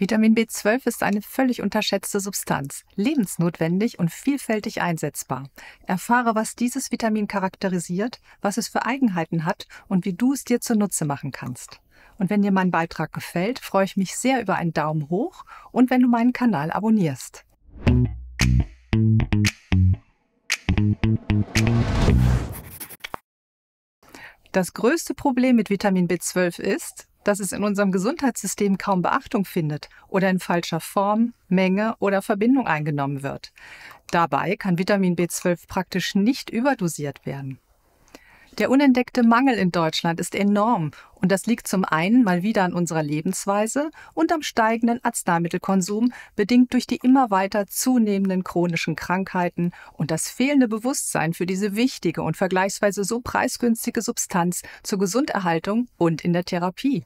Vitamin B12 ist eine völlig unterschätzte Substanz, lebensnotwendig und vielfältig einsetzbar. Erfahre, was dieses Vitamin charakterisiert, was es für Eigenheiten hat und wie du es dir zunutze machen kannst. Und wenn dir mein Beitrag gefällt, freue ich mich sehr über einen Daumen hoch und wenn du meinen Kanal abonnierst. Das größte Problem mit Vitamin B12 ist, dass es in unserem Gesundheitssystem kaum Beachtung findet oder in falscher Form, Menge oder Verbindung eingenommen wird. Dabei kann Vitamin B12 praktisch nicht überdosiert werden. Der unentdeckte Mangel in Deutschland ist enorm und das liegt zum einen mal wieder an unserer Lebensweise und am steigenden Arzneimittelkonsum, bedingt durch die immer weiter zunehmenden chronischen Krankheiten und das fehlende Bewusstsein für diese wichtige und vergleichsweise so preisgünstige Substanz zur Gesunderhaltung und in der Therapie.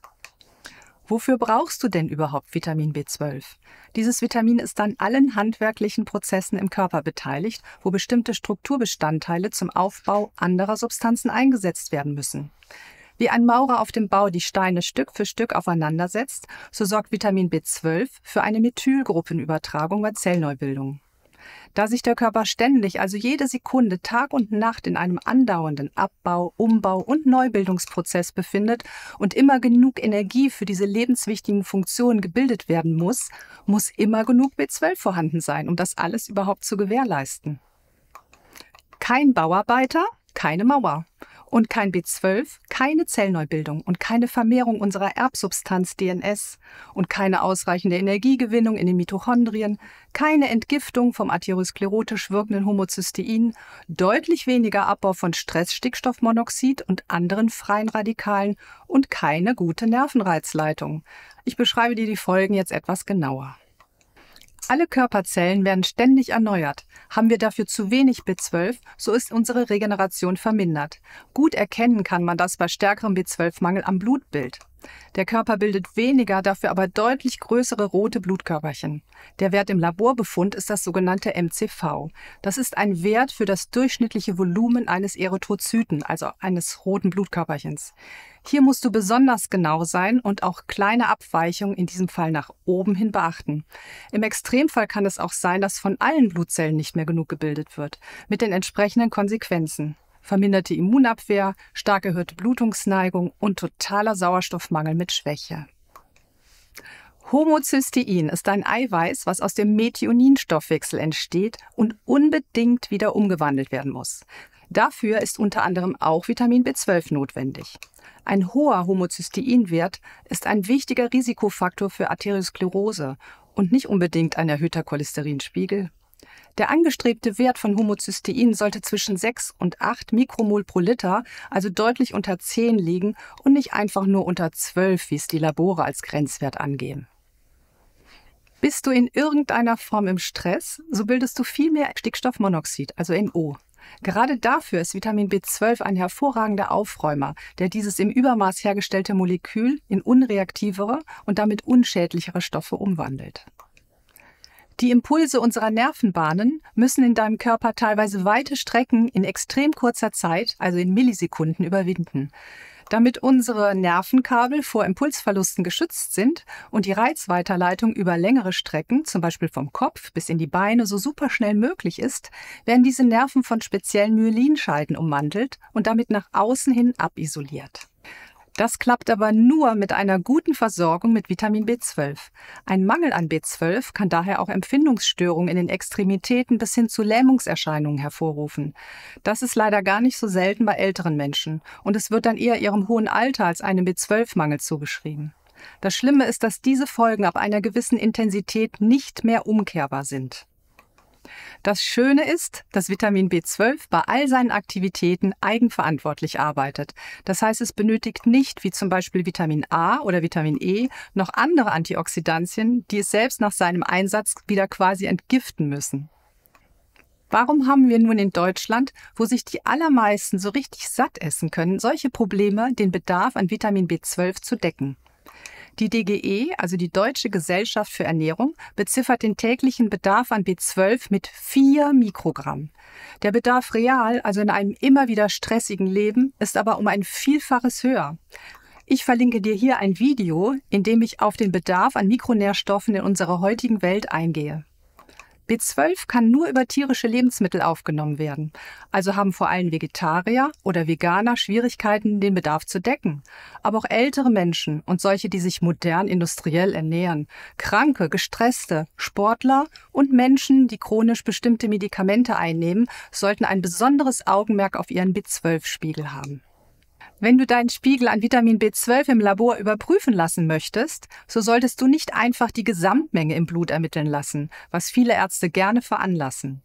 Wofür brauchst du denn überhaupt Vitamin B12? Dieses Vitamin ist an allen handwerklichen Prozessen im Körper beteiligt, wo bestimmte Strukturbestandteile zum Aufbau anderer Substanzen eingesetzt werden müssen. Wie ein Maurer auf dem Bau die Steine Stück für Stück aufeinandersetzt, so sorgt Vitamin B12 für eine Methylgruppenübertragung bei Zellneubildung. Da sich der Körper ständig, also jede Sekunde, Tag und Nacht in einem andauernden Abbau, Umbau und Neubildungsprozess befindet und immer genug Energie für diese lebenswichtigen Funktionen gebildet werden muss, muss immer genug B12 vorhanden sein, um das alles überhaupt zu gewährleisten. Kein Bauarbeiter, keine Mauer und kein B12, keine Zellneubildung und keine Vermehrung unserer Erbsubstanz DNS und keine ausreichende Energiegewinnung in den Mitochondrien, keine Entgiftung vom atherosklerotisch wirkenden Homozystein, deutlich weniger Abbau von Stressstickstoffmonoxid und anderen freien Radikalen und keine gute Nervenreizleitung. Ich beschreibe dir die Folgen jetzt etwas genauer. Alle Körperzellen werden ständig erneuert. Haben wir dafür zu wenig B12, so ist unsere Regeneration vermindert. Gut erkennen kann man das bei stärkerem B12-Mangel am Blutbild. Der Körper bildet weniger, dafür aber deutlich größere rote Blutkörperchen. Der Wert im Laborbefund ist das sogenannte MCV. Das ist ein Wert für das durchschnittliche Volumen eines Erythrozyten, also eines roten Blutkörperchens. Hier musst du besonders genau sein und auch kleine Abweichungen in diesem Fall nach oben hin beachten. Im Extremfall kann es auch sein, dass von allen Blutzellen nicht mehr genug gebildet wird, mit den entsprechenden Konsequenzen verminderte Immunabwehr, stark erhöhte Blutungsneigung und totaler Sauerstoffmangel mit Schwäche. Homozystein ist ein Eiweiß, was aus dem Methioninstoffwechsel entsteht und unbedingt wieder umgewandelt werden muss. Dafür ist unter anderem auch Vitamin B12 notwendig. Ein hoher Homozysteinwert ist ein wichtiger Risikofaktor für Arteriosklerose und nicht unbedingt ein erhöhter Cholesterinspiegel, der angestrebte Wert von Homozystein sollte zwischen 6 und 8 Mikromol pro Liter, also deutlich unter 10 liegen und nicht einfach nur unter 12, wie es die Labore als Grenzwert angeben. Bist du in irgendeiner Form im Stress, so bildest du viel mehr Stickstoffmonoxid, also NO. Gerade dafür ist Vitamin B12 ein hervorragender Aufräumer, der dieses im Übermaß hergestellte Molekül in unreaktivere und damit unschädlichere Stoffe umwandelt. Die Impulse unserer Nervenbahnen müssen in deinem Körper teilweise weite Strecken in extrem kurzer Zeit, also in Millisekunden, überwinden. Damit unsere Nervenkabel vor Impulsverlusten geschützt sind und die Reizweiterleitung über längere Strecken, zum Beispiel vom Kopf bis in die Beine, so superschnell möglich ist, werden diese Nerven von speziellen Myelinscheiden ummantelt und damit nach außen hin abisoliert. Das klappt aber nur mit einer guten Versorgung mit Vitamin B12. Ein Mangel an B12 kann daher auch Empfindungsstörungen in den Extremitäten bis hin zu Lähmungserscheinungen hervorrufen. Das ist leider gar nicht so selten bei älteren Menschen und es wird dann eher ihrem hohen Alter als einem B12-Mangel zugeschrieben. Das Schlimme ist, dass diese Folgen ab einer gewissen Intensität nicht mehr umkehrbar sind. Das Schöne ist, dass Vitamin B12 bei all seinen Aktivitäten eigenverantwortlich arbeitet. Das heißt, es benötigt nicht, wie zum Beispiel Vitamin A oder Vitamin E, noch andere Antioxidantien, die es selbst nach seinem Einsatz wieder quasi entgiften müssen. Warum haben wir nun in Deutschland, wo sich die allermeisten so richtig satt essen können, solche Probleme, den Bedarf an Vitamin B12 zu decken? Die DGE, also die Deutsche Gesellschaft für Ernährung, beziffert den täglichen Bedarf an B12 mit 4 Mikrogramm. Der Bedarf real, also in einem immer wieder stressigen Leben, ist aber um ein Vielfaches höher. Ich verlinke dir hier ein Video, in dem ich auf den Bedarf an Mikronährstoffen in unserer heutigen Welt eingehe. B12 kann nur über tierische Lebensmittel aufgenommen werden. Also haben vor allem Vegetarier oder Veganer Schwierigkeiten, den Bedarf zu decken. Aber auch ältere Menschen und solche, die sich modern industriell ernähren, Kranke, Gestresste, Sportler und Menschen, die chronisch bestimmte Medikamente einnehmen, sollten ein besonderes Augenmerk auf ihren B12-Spiegel haben. Wenn du deinen Spiegel an Vitamin B12 im Labor überprüfen lassen möchtest, so solltest du nicht einfach die Gesamtmenge im Blut ermitteln lassen, was viele Ärzte gerne veranlassen.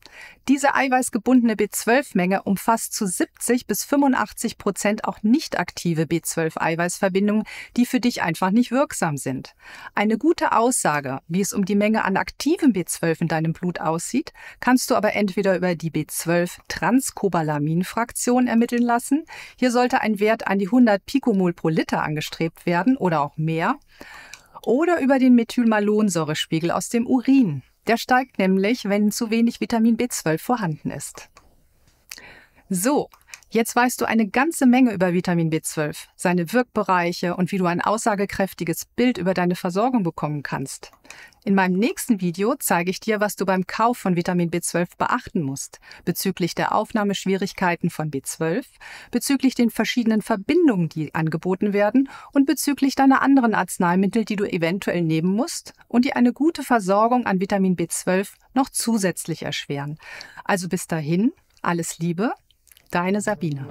Diese eiweißgebundene B12-Menge umfasst zu 70 bis 85 Prozent auch nicht aktive B12-Eiweißverbindungen, die für dich einfach nicht wirksam sind. Eine gute Aussage, wie es um die Menge an aktivem B12 in deinem Blut aussieht, kannst du aber entweder über die B12-Transkobalamin-Fraktion ermitteln lassen. Hier sollte ein Wert an die 100 Picomol pro Liter angestrebt werden oder auch mehr, oder über den Methylmalonsäurespiegel aus dem Urin. Der steigt nämlich, wenn zu wenig Vitamin B12 vorhanden ist. So, Jetzt weißt du eine ganze Menge über Vitamin B12, seine Wirkbereiche und wie du ein aussagekräftiges Bild über deine Versorgung bekommen kannst. In meinem nächsten Video zeige ich dir, was du beim Kauf von Vitamin B12 beachten musst, bezüglich der Aufnahmeschwierigkeiten von B12, bezüglich den verschiedenen Verbindungen, die angeboten werden und bezüglich deiner anderen Arzneimittel, die du eventuell nehmen musst und die eine gute Versorgung an Vitamin B12 noch zusätzlich erschweren. Also bis dahin, alles Liebe Deine Sabine.